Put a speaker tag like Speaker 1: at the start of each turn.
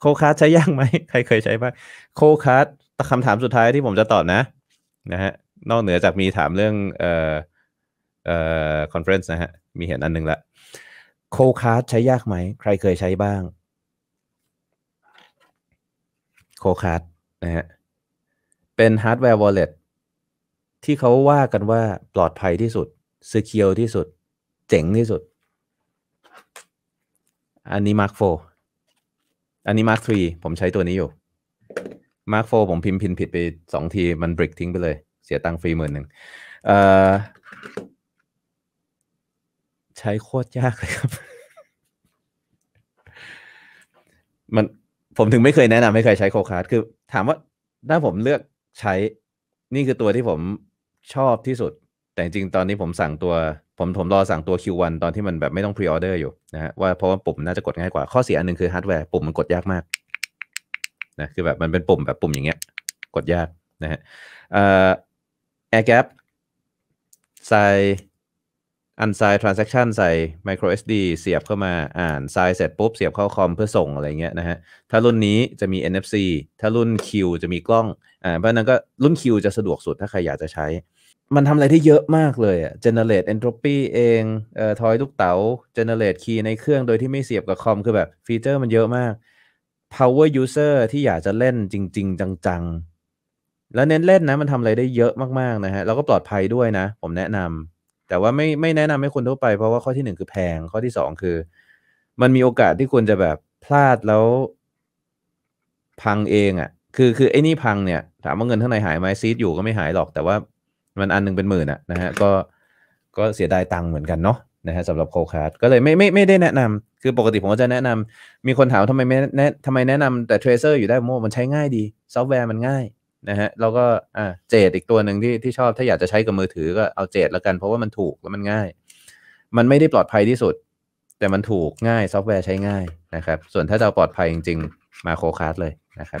Speaker 1: โคคาร์ใช้ยากไหม ใครเคยใช้บ้าง โคคาร์คำถามสุดท้ายที่ผมจะตอบนะนะฮะนอกเหนือจากมีถามเรื่องเอ่อเอ่อคอนเฟรนซ์นะฮะ มีเห็นอันนึงละโคคาร์ใช้ยากไหมใครเคยใช้บ้าง โคคาร์นะฮะ เป็นฮาร์ดแวร์วอลเล็ตที่เขาว่ากันว่าปลอดภัยที่สุดซีเคียวที่สุดเจ๋งที่สุด อันนี้มาร์คโฟอันนี้ Mark 3ผมใช้ตัวนี้อยู่ Mark 4 ผมพิมพ์พินผิดไปสองที มันบริกทิ้งไปเลย เสียตังค์ฟรีหมื่นหนึ่งใช้โคตรยากเลยครับ มันผมถึงไม่เคยแนะนำให้ใครใช้โคคาร์ดคือถามว่าถ้าผมเลือกใช้ นี่คือตัวที่ผมชอบที่สุด แต่จริงตอนนี้ผมสั่งตัวผมผมรอสั่งตัว Q1 ตอนที่มันแบบไม่ต้องพรีออเดอร์อยู่นะฮะว่าเพราะว่าปุ่มน่าจะกดง่ายกว่าข้อเสียอันนึงคือฮาร์ดแวร์ปุ่มมันกดยากมากนะคือแบบมันเป็นปุ่มแบบปุ่มอย่างเงี้ยกดยากนะฮะเอ่อแอร์แกใส่อันไซ่์ทรานเซ็คชันใส่ micro SD เสียบเข้ามาอ่านไซ่์เสร็จปุ๊บ เสียบเข้าคอมเพื่อส่งอะไรเงี้ยนะฮะ ถ้ารุ่นนี้จะมี NFC ถ้ารุ่น Q จะมีกล้องอ่าเพราะนั้นก็รุ่น Q จะสะดวกสุดถ้าใครอยากจะใช้มันทำอะไรที่เยอะมากเลยอะ generate entropy เองเอ่อทอยลูกเตา๋า generate key ในเครื่องโดยที่ไม่เสียบกับคอม คือแบบฟีเจอร์มันเยอะมาก power user ที่อยากจะเล่นจริง ๆ จังๆแล้วเน้นเล่นนะมันทำอะไรได้เยอะมากๆนะฮะแล้วก็ปลอดภัยด้วยนะ ผมแนะนำแต่ว่าไม่ไม่แนะนำให้คนทั่วไป เพราะว่าข้อที่หนึ่งคือแพงข้อที่สองคือ มันมีโอกาสที่คุณจะแบบพลาดแล้วพังเองอะ่ะคือคือไอ้นี่พังเนี่ยถามว่าเงินเท่าไหร่หายไหมซีดอยู่ก็ไม่หายหรอกแต่ว่ามันอันนึงเป็นหมื่นอะนะฮะ ก็ ก็เสียดายตังค์เหมือนกันเนาะนะฮะสำหรับโคคาร์ดก็เลยไม่ไม่ไม่ได้แนะนำคือปกติผมก็จะแนะนำมีคนถามทำไมไม่แนะทำไมแนะนำแต่เทรเซอร์อยู่ได้โมมันใช้ง่ายดี ซอฟต์แวร์มันง่าย นะฮะแล้วก็อ่าเจดอีกตัวหนึ่งที่ที่ชอบ ถ้าอยากจะใช้กับมือถือก็เอาเจดแล้วกัน เพราะว่ามันถูกแล้วมันง่าย มันไม่ได้ปลอดภัยที่สุด แต่มันถูกง่ายซอฟต์แวร์ใช้ง่ายนะครับ ส่วนถ้าจะปลอดภัยจริง ๆ มาโคคาร์ดเลยนะครับ